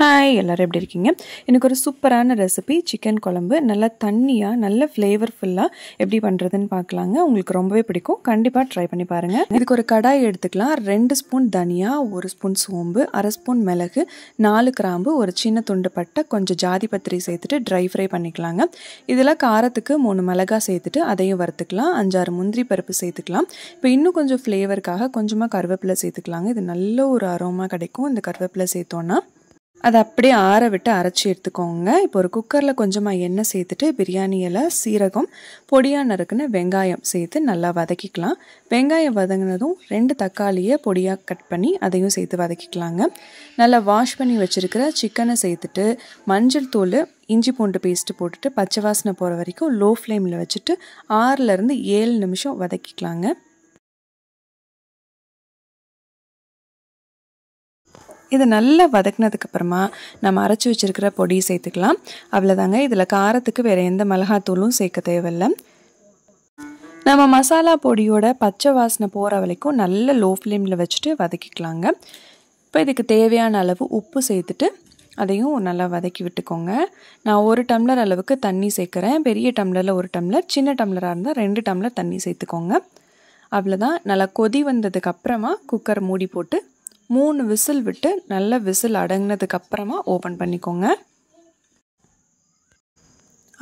hi எல்லோரும் எப்படி இருக்கீங்க எனக்கு ஒரு சூப்பரான ரெசிபி சிக்கன் குழம்பு நல்லா தண்ணியாக நல்ல ஃப்ளேவர்ஃபுல்லாக எப்படி பண்ணுறதுன்னு பார்க்கலாங்க உங்களுக்கு ரொம்பவே பிடிக்கும் கண்டிப்பாக ட்ரை பண்ணி பாருங்கள் இதுக்கு ஒரு கடாய் எடுத்துக்கலாம் ரெண்டு ஸ்பூன் தனியா ஒரு ஸ்பூன் சோம்பு அரை ஸ்பூன் மிளகு நாலு கிராம்பு ஒரு சின்ன துண்டு பட்டை கொஞ்சம் ஜாதி பத்திரி சேர்த்துட்டு ட்ரை ஃப்ரை பண்ணிக்கலாங்க இதில் காரத்துக்கு மூணு மிளகா சேர்த்துட்டு அதையும் வறுத்துக்கலாம் அஞ்சாறு முந்திரி பருப்பு சேர்த்துக்கலாம் இப்போ இன்னும் கொஞ்சம் ஃப்ளேவருக்காக கொஞ்சமாக கருவேப்பிலை சேர்த்துக்கலாங்க இது நல்ல ஒரு அரோமா கிடைக்கும் இந்த கருவேப்பிலை சேர்த்தோன்னா அதை அப்படியே ஆற விட்டு அரைச்சி எடுத்துக்கோங்க இப்போ ஒரு குக்கரில் கொஞ்சமாக எண்ணெய் சேர்த்துட்டு பிரியாணியில் சீரகம் பொடியாக நறுக்குன்னு வெங்காயம் சேர்த்து நல்லா வதக்கிக்கலாம் வெங்காயம் வதங்கினதும் ரெண்டு தக்காளியை பொடியாக கட் பண்ணி அதையும் சேர்த்து வதக்கிக்கலாங்க நல்லா வாஷ் பண்ணி வச்சுருக்கிற சிக்கனை சேர்த்துட்டு மஞ்சள் தூள் இஞ்சி பூண்டு பேஸ்ட்டு போட்டுட்டு பச்சை வாசனை போகிற வரைக்கும் லோ ஃப்ளேமில் வச்சுட்டு ஆறுலேருந்து ஏழு நிமிஷம் வதக்கிக்கலாங்க இது நல்லா வதக்கினதுக்கப்புறமா நம்ம அரைச்சி வச்சுருக்கிற பொடி சேர்த்துக்கலாம் அவ்வளோதாங்க இதில் காரத்துக்கு வேறு எந்த மிளகாத்தூளும் சேர்க்க தேவையில்லை நம்ம மசாலா பொடியோட பச்சை வாசனை போகிற வரைக்கும் நல்ல லோ ஃப்ளேமில் வச்சுட்டு வதக்கிக்கலாங்க இப்போ இதுக்கு தேவையான அளவு உப்பு சேர்த்துட்டு அதையும் நல்லா வதக்கி விட்டுக்கோங்க நான் ஒரு டம்ளர் அளவுக்கு தண்ணி சேர்க்குறேன் பெரிய டம்ளரில் ஒரு டம்ளர் சின்ன டம்ளராக இருந்தால் ரெண்டு டம்ளர் தண்ணி சேர்த்துக்கோங்க அவ்வளோதான் நல்லா கொதி வந்ததுக்கு அப்புறமா குக்கர் மூடி போட்டு மூணு விசில் விட்டு நல்ல விசில் அடங்கினதுக்கு அப்புறமா ஓப்பன் பண்ணிக்கோங்க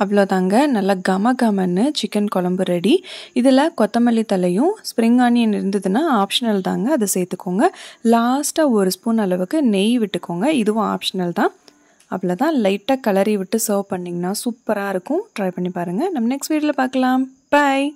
அவ்வளோதாங்க நல்லா கம கமன்னு சிக்கன் குழம்பு ரெடி இதில் கொத்தமல்லி தலையும் ஸ்ப்ரிங் ஆனியன் இருந்ததுன்னா ஆப்ஷனல் தாங்க அதை சேர்த்துக்கோங்க லாஸ்ட்டாக ஒரு ஸ்பூன் அளவுக்கு நெய் விட்டுக்கோங்க இதுவும் ஆப்ஷனல் தான் அவ்வளோதான் லைட்டாக கலரி விட்டு சர்வ் பண்ணிங்கன்னா சூப்பராக இருக்கும் ட்ரை பண்ணி பாருங்கள் நம்ம நெக்ஸ்ட் வீடியோவில் பார்க்கலாம் பாய்